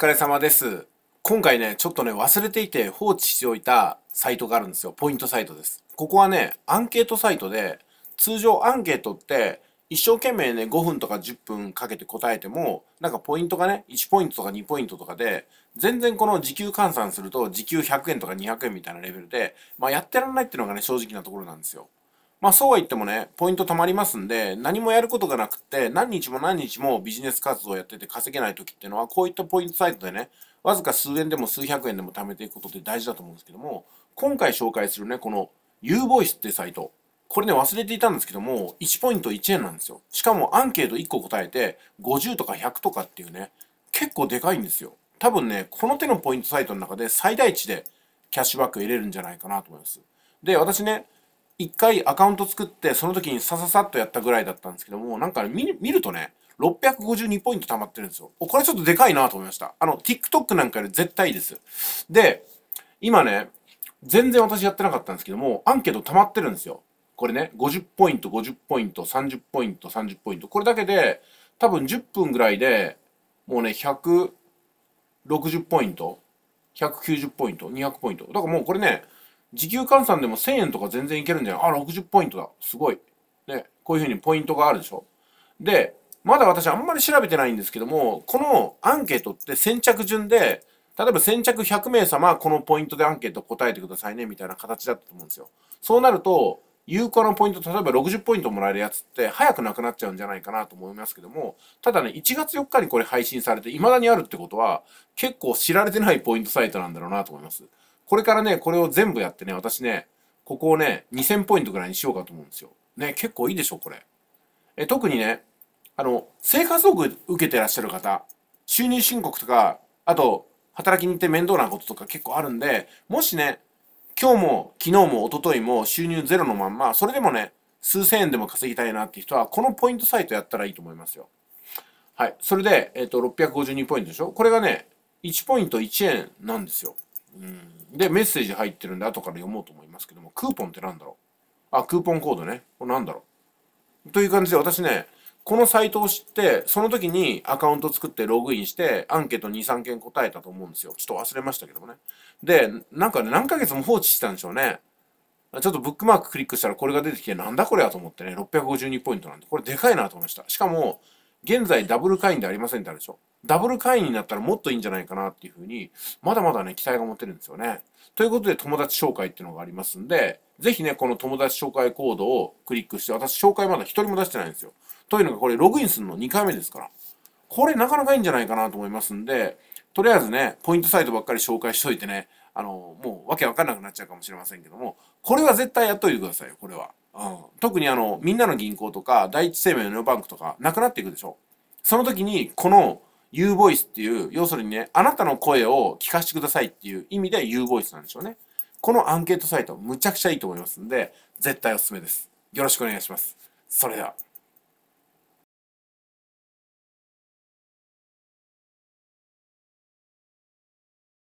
疲れ様です。今回ね、ちょっとね、忘れていて放置しておいたサイトがあるんですよ。ポイントサイトです。ここはね、アンケートサイトで、通常アンケートって、一生懸命ね、5分とか10分かけて答えても、なんかポイントがね、1ポイントとか2ポイントとかで、全然この時給換算すると、時給100円とか200円みたいなレベルで、まあやってらんないっていうのがね、正直なところなんですよ。まあそうは言ってもね、ポイント貯まりますんで、何もやることがなくって、何日も何日もビジネス活動をやってて稼げない時っていうのは、こういったポイントサイトでね、わずか数円でも数百円でも貯めていくことって大事だと思うんですけども、今回紹介するね、この u ボイスってサイト。これね、忘れていたんですけども、1ポイント1円なんですよ。しかもアンケート1個答えて、50とか100とかっていうね、結構でかいんですよ。多分ね、この手のポイントサイトの中で最大値でキャッシュバック得れるんじゃないかなと思います。で、私ね、一回アカウント作って、その時にさささっとやったぐらいだったんですけども、なんか、見見るとね、652ポイント溜まってるんですよ。これちょっとでかいなと思いました。あの、TikTok なんかより絶対いいです。で、今ね、全然私やってなかったんですけども、アンケート溜まってるんですよ。これね、50ポイント、50ポイント、30ポイント、30ポイント。これだけで、多分10分ぐらいで、もうね、160ポイント、190ポイント、200ポイント。だからもうこれね、時給換算でも1000円とか全然いけるんじゃないあ、60ポイントだ。すごい。ね、こういうふうにポイントがあるでしょ。で、まだ私あんまり調べてないんですけども、このアンケートって先着順で、例えば先着100名様、このポイントでアンケート答えてくださいね、みたいな形だったと思うんですよ。そうなると、有効なポイント、例えば60ポイントもらえるやつって、早くなくなっちゃうんじゃないかなと思いますけども、ただね、1月4日にこれ配信されて、未だにあるってことは、結構知られてないポイントサイトなんだろうなと思います。これからね、これを全部やってね、私ね、ここをね、2000ポイントぐらいにしようかと思うんですよ。ね、結構いいでしょ、これ。え特にね、あの、生活保護受けてらっしゃる方、収入申告とか、あと、働きに行って面倒なこととか結構あるんで、もしね、今日も昨日も一昨日も収入ゼロのまんま、それでもね、数千円でも稼ぎたいなっていう人は、このポイントサイトやったらいいと思いますよ。はい。それで、えっ、ー、と、652ポイントでしょこれがね、1ポイント1円なんですよ。うん。で、メッセージ入ってるんで、後から読もうと思いますけども、クーポンってなんだろうあ、クーポンコードね。これなんだろうという感じで、私ね、このサイトを知って、その時にアカウント作ってログインして、アンケート2、3件答えたと思うんですよ。ちょっと忘れましたけどもね。で、なんかね、何ヶ月も放置してたんでしょうね。ちょっとブックマーククリックしたらこれが出てきて、なんだこれやと思ってね、652ポイントなんで、これでかいなと思いました。しかも、現在ダブル会員でありませんってあるでしょ。ダブル会員になったらもっといいんじゃないかなっていうふうに、まだまだね、期待が持てるんですよね。ということで、友達紹介っていうのがありますんで、ぜひね、この友達紹介コードをクリックして、私紹介まだ一人も出してないんですよ。というのが、これログインするの2回目ですから。これなかなかいいんじゃないかなと思いますんで、とりあえずね、ポイントサイトばっかり紹介しといてね、あの、もうわけわかんなくなっちゃうかもしれませんけども、これは絶対やっといてくださいよ、これは。うん。特にあの、みんなの銀行とか、第一生命のバンクとか、なくなっていくでしょ。その時に、この、U ボイスっていう、要するにね、あなたの声を聞かせてくださいっていう意味で U ボイスなんでしょうね。このアンケートサイト、むちゃくちゃいいと思いますんで、絶対おすすめです。よろしくお願いします。それでは。